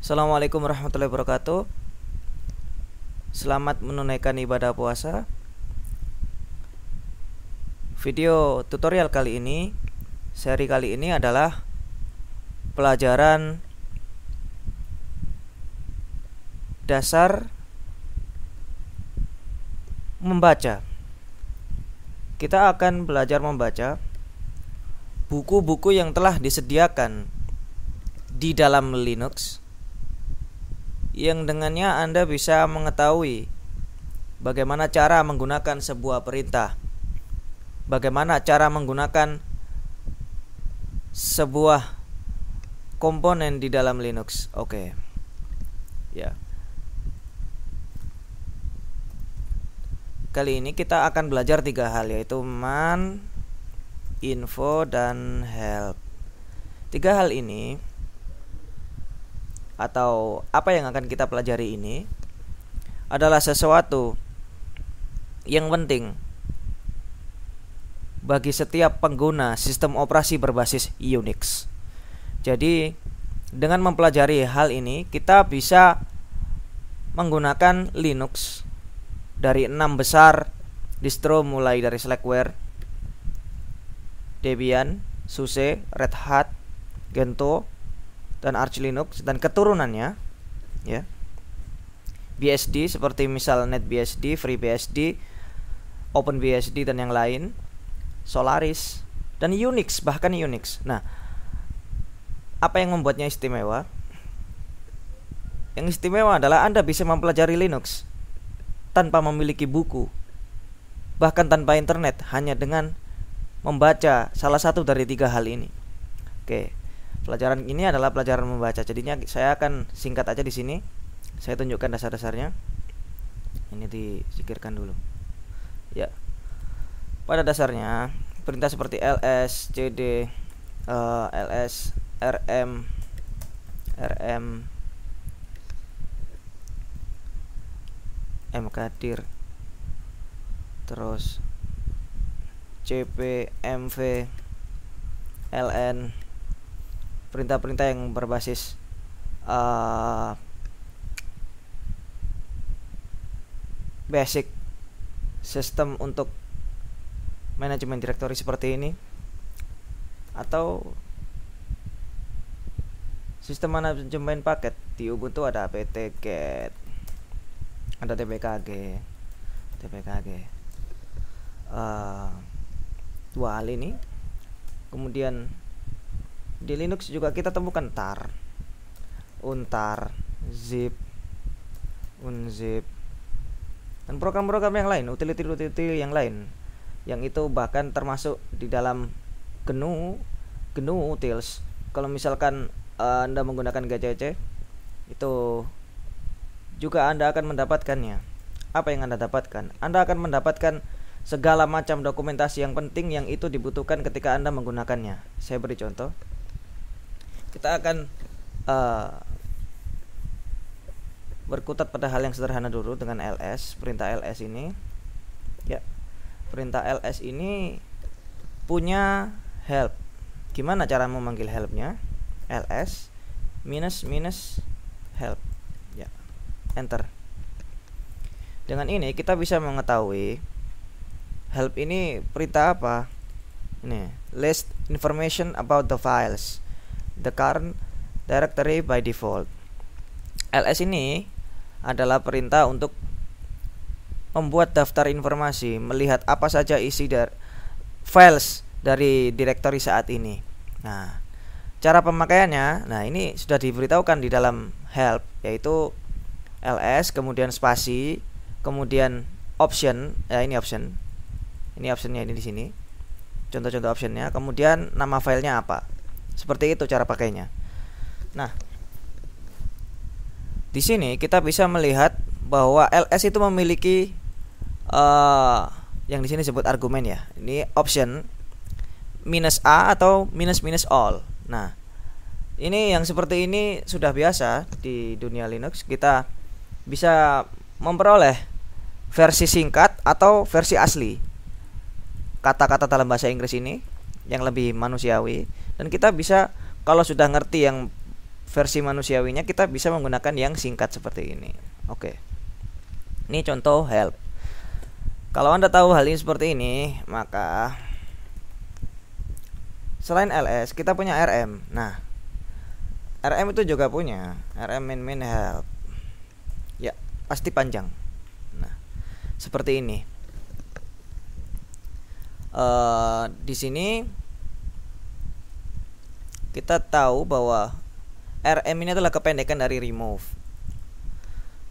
Assalamualaikum warahmatullahi wabarakatuh Selamat menunaikan ibadah puasa Video tutorial kali ini Seri kali ini adalah Pelajaran Dasar Membaca Kita akan belajar membaca Buku-buku yang telah disediakan Di dalam Linux yang dengannya Anda bisa mengetahui bagaimana cara menggunakan sebuah perintah, bagaimana cara menggunakan sebuah komponen di dalam Linux. Oke. Okay. Ya. Yeah. Kali ini kita akan belajar tiga hal yaitu man, info dan help. Tiga hal ini atau apa yang akan kita pelajari ini adalah sesuatu yang penting bagi setiap pengguna sistem operasi berbasis Unix. Jadi, dengan mempelajari hal ini, kita bisa menggunakan Linux dari enam besar distro mulai dari Slackware, Debian, SUSE, Red Hat, Gentoo, dan Arch Linux dan keturunannya ya BSD seperti misal NetBSD, FreeBSD, OpenBSD dan yang lain, Solaris dan Unix bahkan Unix. Nah, apa yang membuatnya istimewa? Yang istimewa adalah Anda bisa mempelajari Linux tanpa memiliki buku, bahkan tanpa internet, hanya dengan membaca salah satu dari tiga hal ini. Oke, pelajaran ini adalah pelajaran membaca. Jadinya saya akan singkat aja di sini. Saya tunjukkan dasar-dasarnya. Ini disikirkan dulu. Ya. Pada dasarnya perintah seperti ls, cd, uh, eh, ls, rm, rm, mkdir, terus cp, mv, ln, perintah-perintah yang berbasis uh, basic sistem untuk manajemen direktori seperti ini atau sistem manajemen paket di Ubuntu ada apt get ada tpkg tpkg uh, eh, dua hal ini kemudian di Linux juga kita temukan tar untar zip unzip dan program-program yang lain utility-utility yang lain yang itu bahkan termasuk di dalam GNU GNU utils kalau misalkan uh, Anda menggunakan GCC itu juga Anda akan mendapatkannya apa yang Anda dapatkan Anda akan mendapatkan segala macam dokumentasi yang penting yang itu dibutuhkan ketika Anda menggunakannya saya beri contoh kita akan uh, berkutat pada hal yang sederhana dulu dengan ls perintah ls ini ya perintah ls ini punya help gimana cara memanggil helpnya ls minus minus help ya enter dengan ini kita bisa mengetahui help ini perintah apa ini list information about the files the current directory by default. LS ini adalah perintah untuk membuat daftar informasi, melihat apa saja isi dari files dari directory saat ini. Nah, cara pemakaiannya, nah ini sudah diberitahukan di dalam help yaitu ls kemudian spasi kemudian option ya ini option ini optionnya ini di sini contoh-contoh optionnya kemudian nama filenya apa seperti itu cara pakainya. Nah, di sini kita bisa melihat bahwa ls itu memiliki uh, yang di sini disebut argumen ya. Ini option minus a atau minus minus all. Nah, ini yang seperti ini sudah biasa di dunia Linux kita bisa memperoleh versi singkat atau versi asli kata-kata dalam bahasa Inggris ini yang lebih manusiawi dan kita bisa kalau sudah ngerti yang versi manusiawinya kita bisa menggunakan yang singkat seperti ini. Oke. Ini contoh help. Kalau Anda tahu hal ini seperti ini, maka selain LS kita punya RM. Nah, RM itu juga punya RM min min help. Ya, pasti panjang. Nah, seperti ini. Uh, di sini kita tahu bahwa RM ini adalah kependekan dari remove.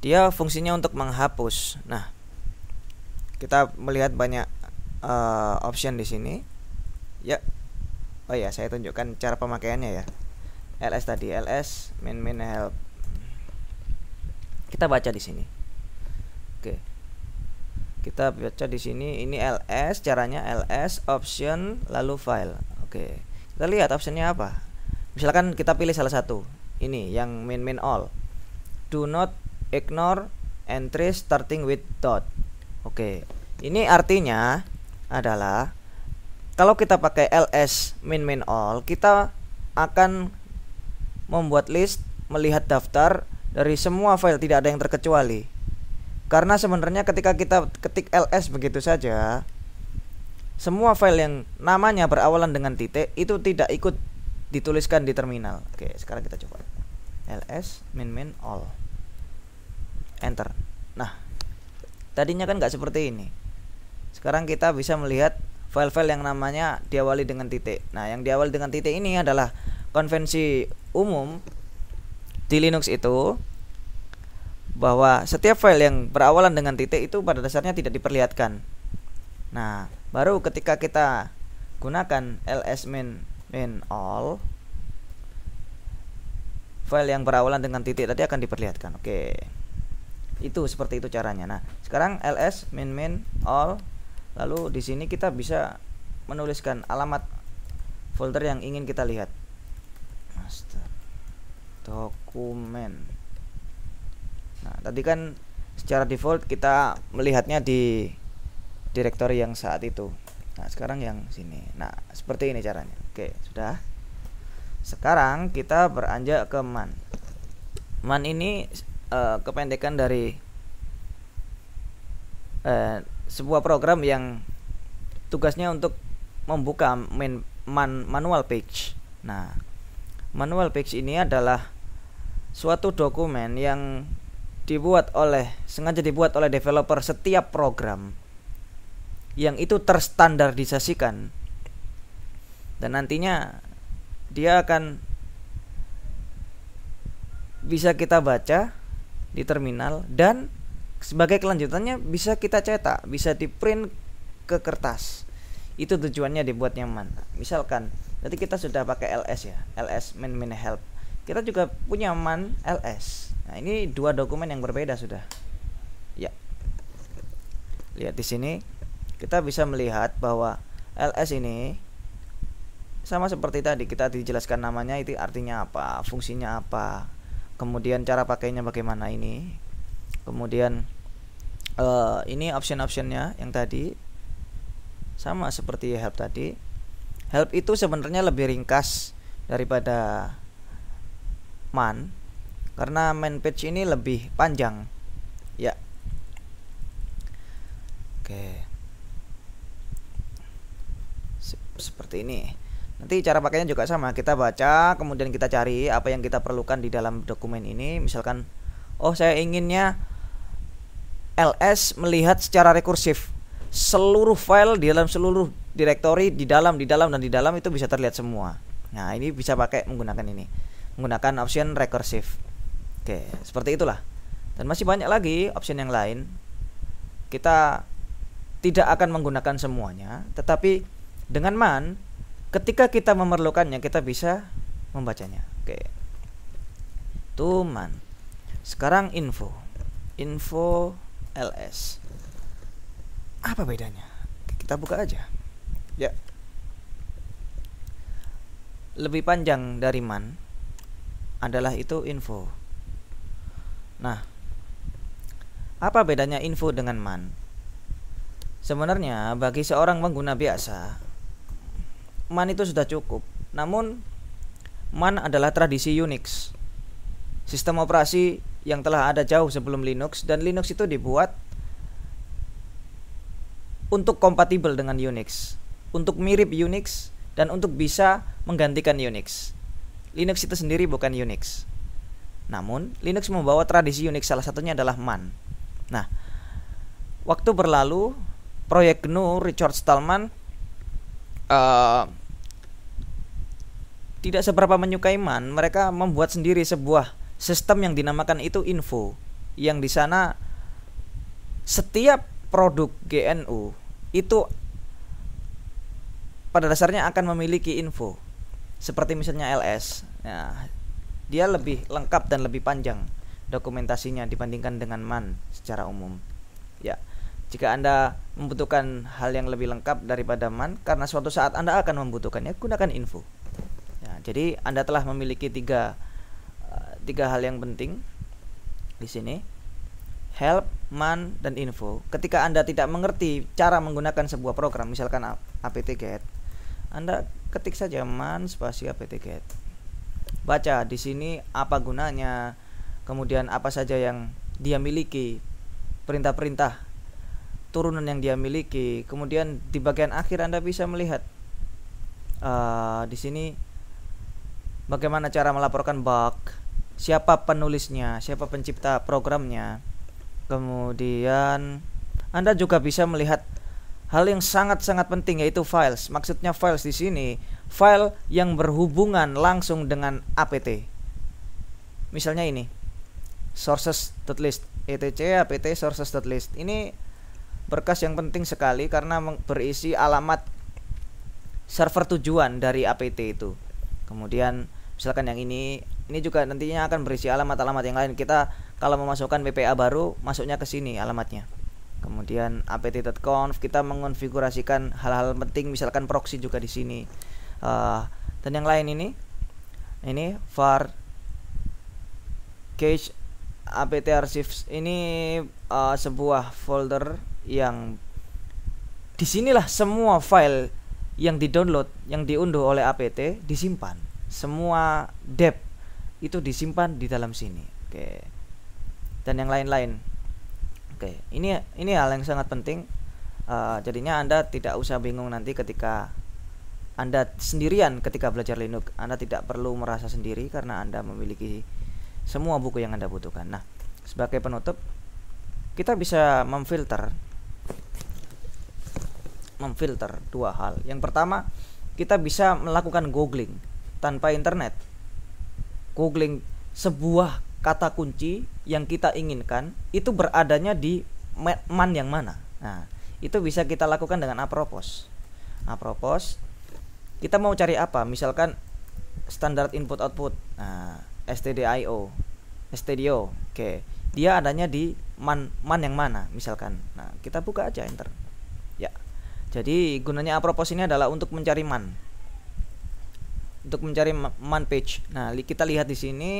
Dia fungsinya untuk menghapus. Nah, kita melihat banyak uh, option di sini. Ya. Oh ya, saya tunjukkan cara pemakaiannya ya. LS tadi LS main main help. Kita baca di sini. Oke. Kita baca di sini ini LS caranya LS option lalu file. Oke kita lihat optionnya apa misalkan kita pilih salah satu ini yang main main all do not ignore entry starting with dot oke ini artinya adalah kalau kita pakai ls min min all kita akan membuat list melihat daftar dari semua file tidak ada yang terkecuali karena sebenarnya ketika kita ketik ls begitu saja semua file yang namanya berawalan dengan titik itu tidak ikut dituliskan di terminal. Oke, sekarang kita coba. ls min min all. Enter. Nah, tadinya kan nggak seperti ini. Sekarang kita bisa melihat file-file yang namanya diawali dengan titik. Nah, yang diawali dengan titik ini adalah konvensi umum di Linux itu bahwa setiap file yang berawalan dengan titik itu pada dasarnya tidak diperlihatkan Nah, baru ketika kita gunakan ls min min all file yang berawalan dengan titik tadi akan diperlihatkan. Oke. Itu seperti itu caranya. Nah, sekarang ls min min all lalu di sini kita bisa menuliskan alamat folder yang ingin kita lihat. Master dokumen. Nah, tadi kan secara default kita melihatnya di direktori yang saat itu nah sekarang yang sini nah seperti ini caranya oke sudah sekarang kita beranjak ke man man ini uh, kependekan dari uh, sebuah program yang tugasnya untuk membuka main man, manual page nah manual page ini adalah suatu dokumen yang dibuat oleh sengaja dibuat oleh developer setiap program yang itu terstandardisasikan dan nantinya dia akan bisa kita baca di terminal dan sebagai kelanjutannya bisa kita cetak bisa di print ke kertas itu tujuannya dibuat nyaman misalkan nanti kita sudah pakai LS ya LS main main help kita juga punya man LS nah ini dua dokumen yang berbeda sudah ya lihat di sini kita bisa melihat bahwa LS ini sama seperti tadi kita dijelaskan namanya itu artinya apa, fungsinya apa, kemudian cara pakainya bagaimana ini, kemudian uh, ini option-optionnya yang tadi sama seperti help tadi. Help itu sebenarnya lebih ringkas daripada man karena main page ini lebih panjang. Ya. Oke. Okay. seperti ini. Nanti cara pakainya juga sama, kita baca, kemudian kita cari apa yang kita perlukan di dalam dokumen ini. Misalkan, oh saya inginnya LS melihat secara rekursif seluruh file di dalam seluruh direktori di dalam, di dalam dan di dalam itu bisa terlihat semua. Nah ini bisa pakai menggunakan ini, menggunakan option rekursif. Oke, seperti itulah. Dan masih banyak lagi option yang lain. Kita tidak akan menggunakan semuanya, tetapi dengan man, ketika kita memerlukannya kita bisa membacanya. Oke. Okay. Itu man. Sekarang info. Info ls. Apa bedanya? Kita buka aja. Ya. Lebih panjang dari man adalah itu info. Nah, apa bedanya info dengan man? Sebenarnya bagi seorang pengguna biasa, man itu sudah cukup. Namun man adalah tradisi Unix. Sistem operasi yang telah ada jauh sebelum Linux dan Linux itu dibuat untuk kompatibel dengan Unix, untuk mirip Unix dan untuk bisa menggantikan Unix. Linux itu sendiri bukan Unix. Namun, Linux membawa tradisi Unix salah satunya adalah man. Nah, waktu berlalu, proyek GNU Richard Stallman uh, tidak seberapa menyukai man, mereka membuat sendiri sebuah sistem yang dinamakan itu info. Yang di sana setiap produk GNU itu pada dasarnya akan memiliki info. Seperti misalnya LS. Nah, ya, dia lebih lengkap dan lebih panjang dokumentasinya dibandingkan dengan man secara umum. Ya. Jika Anda membutuhkan hal yang lebih lengkap daripada man karena suatu saat Anda akan membutuhkannya, gunakan info ya, jadi anda telah memiliki tiga eh, tiga hal yang penting di sini help man dan info ketika anda tidak mengerti cara menggunakan sebuah program misalkan apt get anda ketik saja man spasi apt get baca di sini apa gunanya kemudian apa saja yang dia miliki perintah-perintah turunan yang dia miliki kemudian di bagian akhir anda bisa melihat uh, di sini bagaimana cara melaporkan bug, siapa penulisnya, siapa pencipta programnya. Kemudian Anda juga bisa melihat hal yang sangat-sangat penting yaitu files. Maksudnya files di sini file yang berhubungan langsung dengan APT. Misalnya ini. sources.list etc apt sources.list. Ini berkas yang penting sekali karena berisi alamat server tujuan dari APT itu kemudian misalkan yang ini ini juga nantinya akan berisi alamat-alamat yang lain kita kalau memasukkan BPA baru masuknya ke sini alamatnya kemudian apt.conf kita mengonfigurasikan hal-hal penting misalkan proxy juga di sini uh, dan yang lain ini ini var cache apt archives ini uh, sebuah folder yang disinilah semua file yang di-download, yang diunduh oleh APT disimpan. Semua dep itu disimpan di dalam sini. Oke. Dan yang lain-lain. Oke, ini ini hal yang sangat penting. Uh, jadinya Anda tidak usah bingung nanti ketika Anda sendirian ketika belajar Linux. Anda tidak perlu merasa sendiri karena Anda memiliki semua buku yang Anda butuhkan. Nah, sebagai penutup, kita bisa memfilter memfilter dua hal. Yang pertama, kita bisa melakukan googling tanpa internet. Googling sebuah kata kunci yang kita inginkan itu beradanya di man yang mana. Nah, itu bisa kita lakukan dengan apropos. Apropos kita mau cari apa? Misalkan standar input output. Nah, STDIO, STDIO. Oke. Dia adanya di man man yang mana misalkan. Nah, kita buka aja enter. Jadi gunanya apropos ini adalah untuk mencari man. Untuk mencari man page. Nah, kita lihat di sini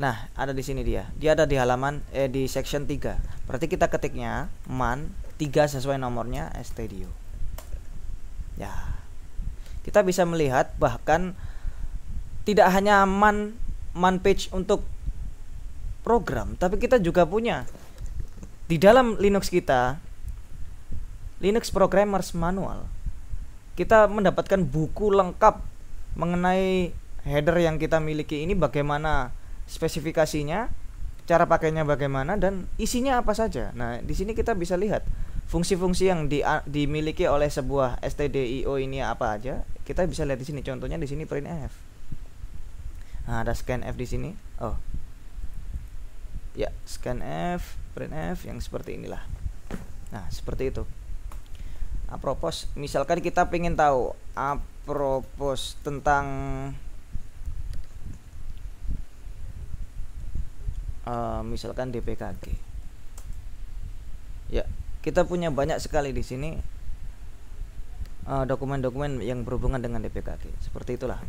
Nah, ada di sini dia. Dia ada di halaman eh di section 3. Berarti kita ketiknya man 3 sesuai nomornya Studio. Ya. Kita bisa melihat bahkan tidak hanya man man page untuk program, tapi kita juga punya di dalam Linux kita Linux Programmers Manual. Kita mendapatkan buku lengkap mengenai header yang kita miliki ini bagaimana spesifikasinya, cara pakainya bagaimana dan isinya apa saja. Nah, di sini kita bisa lihat fungsi-fungsi yang di, dimiliki oleh sebuah STDIO ini apa aja. Kita bisa lihat di sini contohnya di sini printf. Nah, ada scanf di sini. Oh. Ya, scanf, printf yang seperti inilah. Nah, seperti itu apropos misalkan kita pengen tahu apropos tentang uh, misalkan DPKG ya kita punya banyak sekali di sini eh, dokumen-dokumen uh, yang berhubungan dengan DPKG seperti itulah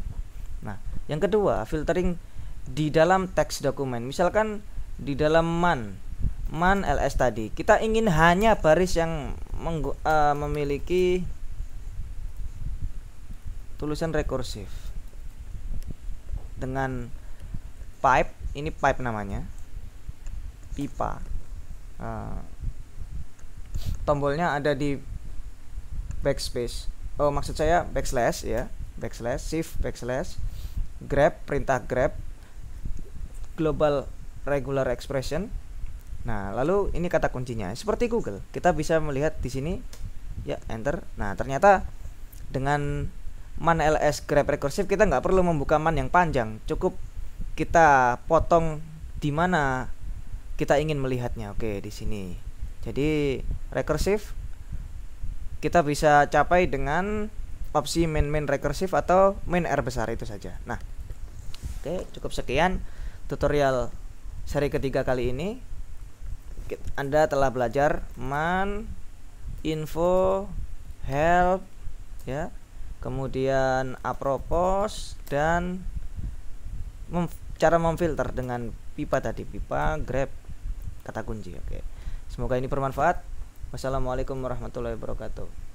nah yang kedua filtering di dalam teks dokumen misalkan di dalam man man ls tadi kita ingin hanya baris yang uh, memiliki tulisan rekursif dengan pipe ini pipe namanya pipa uh, tombolnya ada di backspace oh maksud saya backslash ya backslash shift backslash grab perintah grab global regular expression Nah, lalu ini kata kuncinya. Seperti Google, kita bisa melihat di sini ya enter. Nah, ternyata dengan man ls grab rekursif kita nggak perlu membuka man yang panjang, cukup kita potong di mana kita ingin melihatnya. Oke, di sini. Jadi rekursif kita bisa capai dengan opsi main main rekursif atau main R besar itu saja. Nah, oke, cukup sekian tutorial seri ketiga kali ini. Anda telah belajar man, info, help, ya, kemudian apropos dan mem cara memfilter dengan pipa tadi pipa grab kata kunci. Oke, semoga ini bermanfaat. Wassalamualaikum warahmatullahi wabarakatuh.